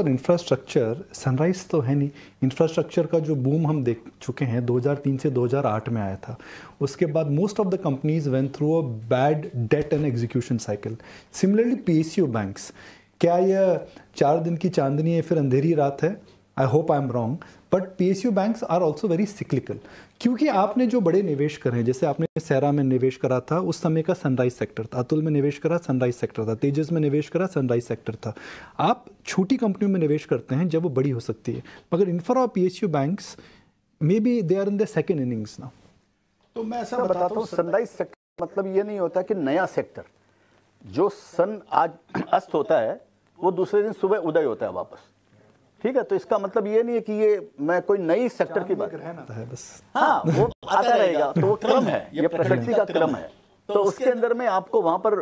पर infrastructure sunrise तो है नहीं इंफ्रास्ट्रक्चर का जो बूम हम देख चुके हैं 2003 से 2008 में आया था उसके बाद most of the companies went through a bad debt and execution cycle similarly P banks क्या यह चार दिन की चांदनी है फिर अंधेरी रात है I hope I am wrong but P S U banks are also very cyclical क्योंकि आपने जो बड़े निवेश करे हैं जैसे आपने सैरा में निवेश करा था उस समय का सनराइज सेक्टर था अतुल में निवेश करा सनराइज सेक्टर था तेजस में निवेश करा सनराइज सेक्टर था आप छोटी कंपनियों में निवेश करते हैं जब वो बड़ी हो सकती है मगर इन्फ्रा और P S U bank may be they are in the second innings ना तो मैं ऐसा बताता हूँ सनराइज सेक्टर मतलब ये नहीं होता कि नया सेक्टर जो सन आज अस्त होता है वो दूसरे दिन सुबह उदय होता है वापस ठीक है तो इसका मतलब ये नहीं है कि ये मैं कोई नई सेक्टर की बात हाँ वो आता रहेगा तो वो क्रम है ये प्रकृति का क्रम है तो, तो उसके अंदर में आपको वहां पर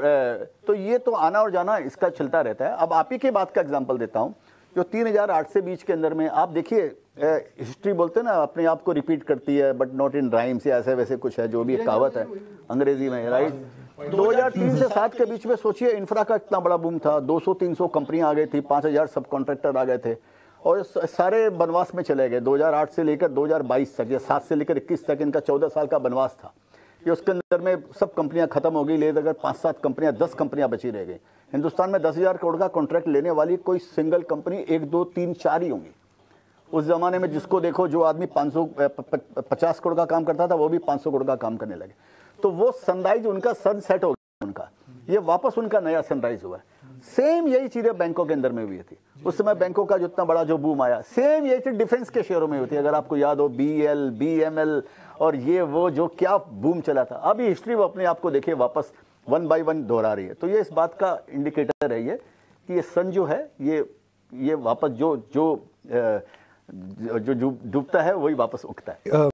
तो ये तो आना और जाना इसका चलता रहता है अब आप ही की बात का एग्जाम्पल देता हूँ जो 3008 से बीच के अंदर में आप देखिए हिस्ट्री बोलते हैं ना अपने आप को रिपीट करती है बट नॉट इन राइम्स या ऐसे वैसे कुछ है जो भी कहावत है अंग्रेजी में हाँ, हाँ, हाँ। राइट 2003 से सात के बीच में सोचिए इंफ्रा का इतना बड़ा बूम था 200-300 कंपनियां आ गई थी 5000 सब कॉन्ट्रैक्टर आ गए थे और सारे वनवास में चले गए 2008 से लेकर 2022 तक या सात से लेकर 21 तक इनका 14 साल का वनवास था कि उसके अंदर में सब कंपनियां खत्म हो गई ले अगर पाँच सात कंपनियां दस कंपनियां बची रह गई हिंदुस्तान में दस हज़ार करोड़ का कॉन्ट्रैक्ट लेने वाली कोई सिंगल कंपनी एक दो तीन चार ही होंगी उस ज़माने में जिसको देखो जो आदमी पाँच सौ पचास करोड़ का काम करता था वो भी पाँच सौ करोड़ का काम करने लगे तो वो सनराइज उनका सनसेट हो गया उनका ये वापस उनका नया सनराइज हुआ है सेम यही चीज़ें बैंकों के अंदर में हुई थी उस समय बैंकों का जितना बड़ा जो बूम आया सेम ये चीज डिफेंस के शेयरों में होती है अगर आपको याद हो B L B M L और ये वो जो क्या बूम चला था अभी हिस्ट्री वो अपने आप को देखिए वापस वन बाई वन दोहरा रही है तो ये इस बात का इंडिकेटर है ये कि ये सन जो है ये ये वापस जो जो जो डूबता है वही वापस उगता है